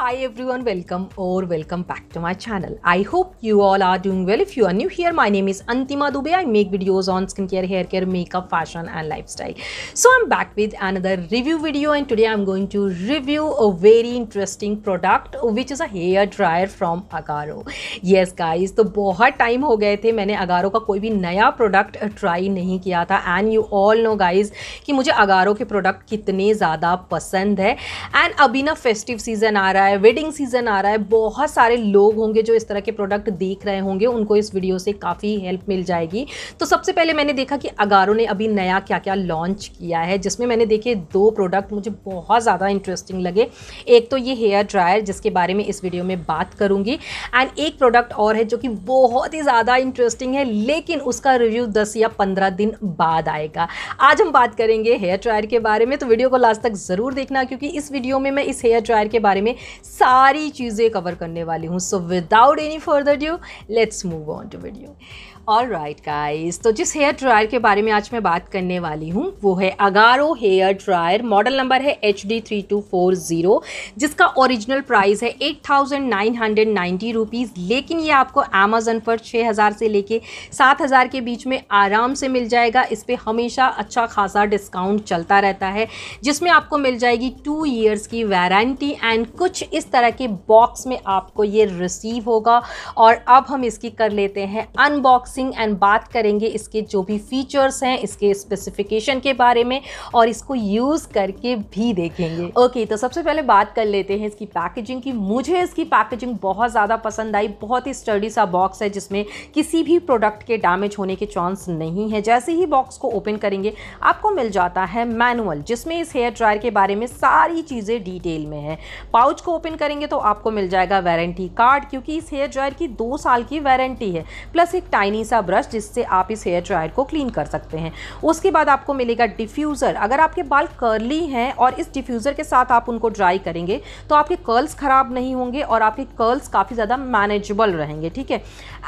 hi everyone welcome or welcome back to my channel i hope you all are doing well if you are new here my name is antima dubey i make videos on skincare hair care makeup fashion and lifestyle so i'm back with another review video and today i'm going to review a very interesting product which is a hair dryer from agaro yes guys तो बहुत time हो गए थे मैंने Agaro का कोई भी नया product try नहीं किया था and you all know, guys, कि मुझे Agaro के product कितने ज़्यादा पसंद है and अभी ना festive season आ रहा है है वेडिंग सीजन आ रहा है बहुत सारे लोग होंगे जो इस तरह के प्रोडक्ट देख रहे होंगे उनको इस वीडियो से काफ़ी हेल्प मिल जाएगी तो सबसे पहले मैंने देखा कि अगारो ने अभी नया क्या क्या लॉन्च किया है जिसमें मैंने देखे दो प्रोडक्ट मुझे बहुत ज़्यादा इंटरेस्टिंग लगे एक तो ये हेयर ड्रायर जिसके बारे में इस वीडियो में बात करूँगी एंड एक प्रोडक्ट और है जो कि बहुत ही ज़्यादा इंटरेस्टिंग है लेकिन उसका रिव्यू दस या पंद्रह दिन बाद आएगा आज हम बात करेंगे हेयर ड्रायर के बारे में तो वीडियो को लास्ट तक ज़रूर देखना क्योंकि इस वीडियो में मैं इस हेयर ड्रायर के बारे में सारी चीज़ें कवर करने वाली हूँ so without any further due let's move on to video all right guys तो जिस हेयर ड्रायर के बारे में आज मैं बात करने वाली हूँ वो है Agaro hair dryer model number है H D three two four zero जिसका ओरिजिनल प्राइस है eight thousand nine hundred ninety rupees लेकिन ये आपको अमेजन पर छः हज़ार से लेके सात हज़ार के बीच में आराम से मिल जाएगा इस पर हमेशा अच्छा खासा डिस्काउंट चलता रहता है जिसमें आपको मिल जाएगी टू ईयर्स की वारंटी एंड कुछ इस तरह के बॉक्स में आपको ये रिसीव होगा और अब हम इसकी कर लेते हैं अनबॉक्सिंग एंड बात करेंगे इसके जो भी फीचर्स हैं इसके स्पेसिफिकेशन के बारे में और इसको यूज़ करके भी देखेंगे ओके तो सबसे पहले बात कर लेते हैं इसकी पैकेजिंग की मुझे इसकी पैकेजिंग बहुत ज़्यादा पसंद आई बहुत ही स्टडी सा बॉक्स है जिसमें किसी भी प्रोडक्ट के डैमेज होने के चांस नहीं है जैसे ही बॉक्स को ओपन करेंगे आपको मिल जाता है मैनुअल जिसमें इस हेयर ड्रायर के बारे में सारी चीज़ें डिटेल में है पाउच को ओपन करेंगे तो आपको मिल जाएगा वारंटी कार्ड क्योंकि इस हेयर ड्रायर की दो साल की वारंटी है प्लस एक टाइनी सा ब्रश जिससे आप इस हेयर ड्रायर को क्लीन कर सकते हैं उसके बाद आपको मिलेगा डिफ्यूज़र अगर आपके बाल कर्ली हैं और इस डिफ्यूज़र के साथ आप उनको ड्राई करेंगे तो आपके कर्ल्स ख़राब नहीं होंगे और आपके कर्ल्स काफ़ी ज़्यादा मैनेजेबल रहेंगे ठीक है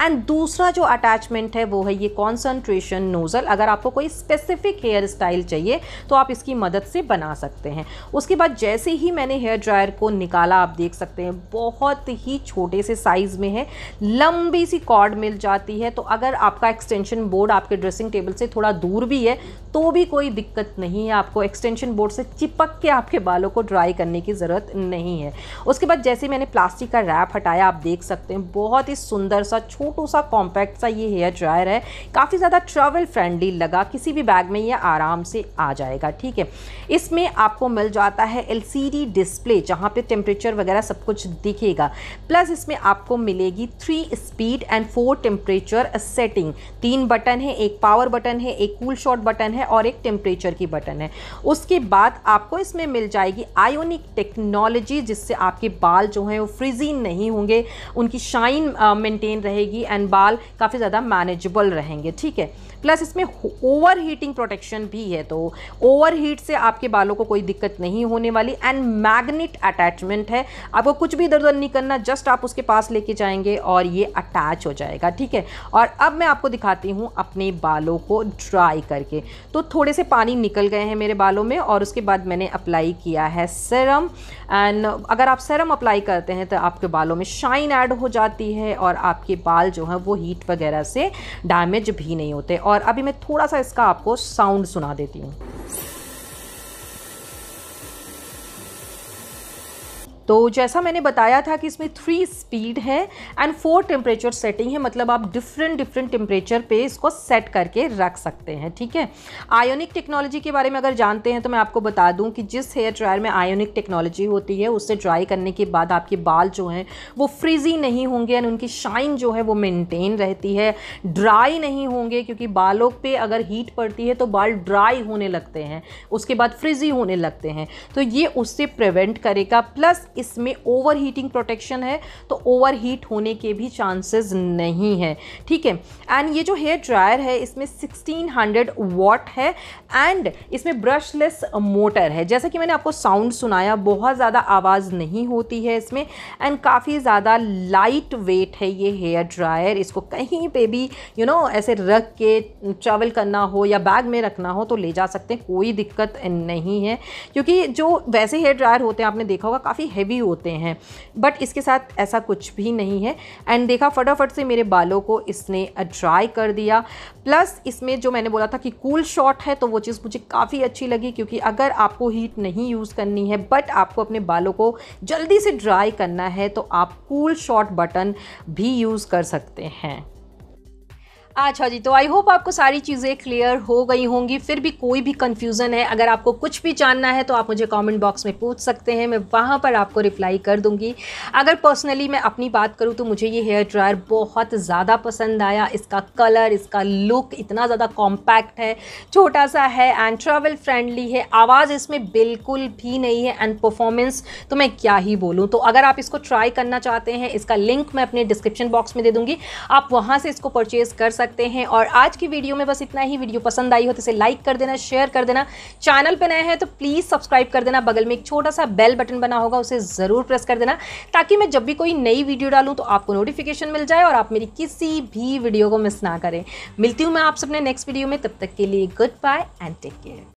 एंड दूसरा जो अटैचमेंट है वो है ये कॉन्सनट्रेशन नोज़ल अगर आपको कोई स्पेसिफिक हेयर स्टाइल चाहिए तो आप इसकी मदद से बना सकते हैं उसके बाद जैसे ही मैंने हेयर ड्रायर को निकाला आप देख सकते हैं बहुत ही छोटे से साइज़ में है लंबी सी कॉर्ड मिल जाती है तो अगर आपका एक्सटेंशन बोर्ड आपके ड्रेसिंग टेबल से थोड़ा दूर भी है तो भी कोई दिक्कत नहीं है आपको एक्सटेंशन बोर्ड से चिपक के आपके बालों को ड्राई करने की ज़रूरत नहीं है उसके बाद जैसे मैंने प्लास्टिक का रैप हटाया आप देख सकते हैं बहुत ही सुंदर सा छोटू सा कॉम्पैक्ट सा ये हेयर ड्रायर है काफ़ी ज़्यादा ट्रैवल फ्रेंडली लगा किसी भी बैग में ये आराम से आ जाएगा ठीक है इसमें आपको मिल जाता है एल डिस्प्ले जहाँ पर टेम्परेचर वगैरह सब कुछ दिखेगा प्लस इसमें आपको मिलेगी three speed and four temperature setting तीन बटन है एक पावर बटन है एक कूल शॉट बटन है है और एक टेम्परेचर की बटन है उसके बाद आपको इसमें मिल जाएगी आयोनिक टेक्नोलॉजी जिससे आपके बाल जो हैं वो फ्रिजी नहीं होंगे उनकी शाइन मेंटेन रहेगी एंड बाल काफ़ी ज़्यादा मैनेजेबल रहेंगे ठीक है प्लस इसमें ओवर हीटिंग प्रोटेक्शन भी है तो ओवर हीट से आपके बालों को कोई दिक्कत नहीं होने वाली एंड मैग्नेट अटैचमेंट है आपको कुछ भी इधर उधर नहीं करना जस्ट आप उसके पास लेके जाएंगे और ये अटैच हो जाएगा ठीक है और अब मैं आपको दिखाती हूँ अपने बालों को ड्राई करके तो थोड़े से पानी निकल गए हैं मेरे बालों में और उसके बाद मैंने अप्लाई किया है सरम एंड अगर आप सरम अप्लाई करते हैं तो आपके बालों में शाइन ऐड हो जाती है और आपके बाल जो हैं वो हीट वगैरह से डैमेज भी नहीं होते और और अभी मैं थोड़ा सा इसका आपको साउंड सुना देती हूँ तो जैसा मैंने बताया था कि इसमें थ्री स्पीड है एंड फोर टेम्परेचर सेटिंग है मतलब आप डिफरेंट डिफरेंट टेम्परेचर पे इसको सेट करके रख सकते हैं ठीक है आयोनिक टेक्नोलॉजी के बारे में अगर जानते हैं तो मैं आपको बता दूं कि जिस हेयर ड्रायर में आयोनिक टेक्नोलॉजी होती है उससे ड्राई करने के बाद आपके बाल जो हैं वो फ्रीजी नहीं होंगे एंड उनकी शाइन जो है वो मेनटेन रहती है ड्राई नहीं होंगे क्योंकि बालों पर अगर हीट पड़ती है तो बाल ड्राई होने लगते हैं उसके बाद फ्रिजी होने लगते हैं तो ये उससे प्रिवेंट करेगा प्लस इसमें ओवर हीटिंग प्रोटेक्शन है तो ओवर हीट होने के भी चांसेस नहीं है ठीक है एंड ये जो हेयर ड्रायर है इसमें 1600 वॉट है एंड इसमें ब्रशलेस मोटर है जैसा कि मैंने आपको साउंड सुनाया बहुत ज़्यादा आवाज़ नहीं होती है इसमें एंड काफ़ी ज़्यादा लाइट वेट है ये हेयर ड्रायर इसको कहीं पे भी यू you नो know, ऐसे रख के ट्रैवल करना हो या बैग में रखना हो तो ले जा सकते हैं कोई दिक्कत नहीं है क्योंकि जो वैसे हेयर ड्रायर होते हैं आपने देखा होगा काफ़ी हैवी होते हैं बट इसके साथ ऐसा कुछ भी नहीं है एंड देखा फटाफट से मेरे बालों को इसने ड्राई कर दिया प्लस इसमें जो मैंने बोला था कि कूल शॉट है तो वो चीज़ मुझे काफ़ी अच्छी लगी क्योंकि अगर आपको हीट नहीं यूज़ करनी है बट आपको अपने बालों को जल्दी से ड्राई करना है तो आप कूल शॉट बटन भी यूज़ कर सकते हैं अच्छा जी तो आई होप आपको सारी चीज़ें क्लियर हो गई होंगी फिर भी कोई भी कन्फ्यूज़न है अगर आपको कुछ भी जानना है तो आप मुझे कमेंट बॉक्स में पूछ सकते हैं मैं वहाँ पर आपको रिप्लाई कर दूँगी अगर पर्सनली मैं अपनी बात करूँ तो मुझे ये हेयर ड्रायर बहुत ज़्यादा पसंद आया इसका कलर इसका लुक इतना ज़्यादा कॉम्पैक्ट है छोटा सा है एंड ट्रैवल फ्रेंडली है आवाज़ इसमें बिल्कुल भी नहीं है एंड परफॉर्मेंस तो मैं क्या ही बोलूँ तो अगर आप इसको ट्राई करना चाहते हैं इसका लिंक मैं अपने डिस्क्रिप्शन बॉक्स में दे दूँगी आप वहाँ से इसको परचेज़ कर सकते सकते हैं और आज की वीडियो में बस इतना ही वीडियो पसंद आई हो तो इसे लाइक कर देना शेयर कर देना चैनल पर नए हैं तो प्लीज़ सब्सक्राइब कर देना बगल में एक छोटा सा बेल बटन बना होगा उसे ज़रूर प्रेस कर देना ताकि मैं जब भी कोई नई वीडियो डालूँ तो आपको नोटिफिकेशन मिल जाए और आप मेरी किसी भी वीडियो को मिस ना करें मिलती हूँ मैं आप सबने नेक्स्ट वीडियो में तब तक के लिए good bye and take care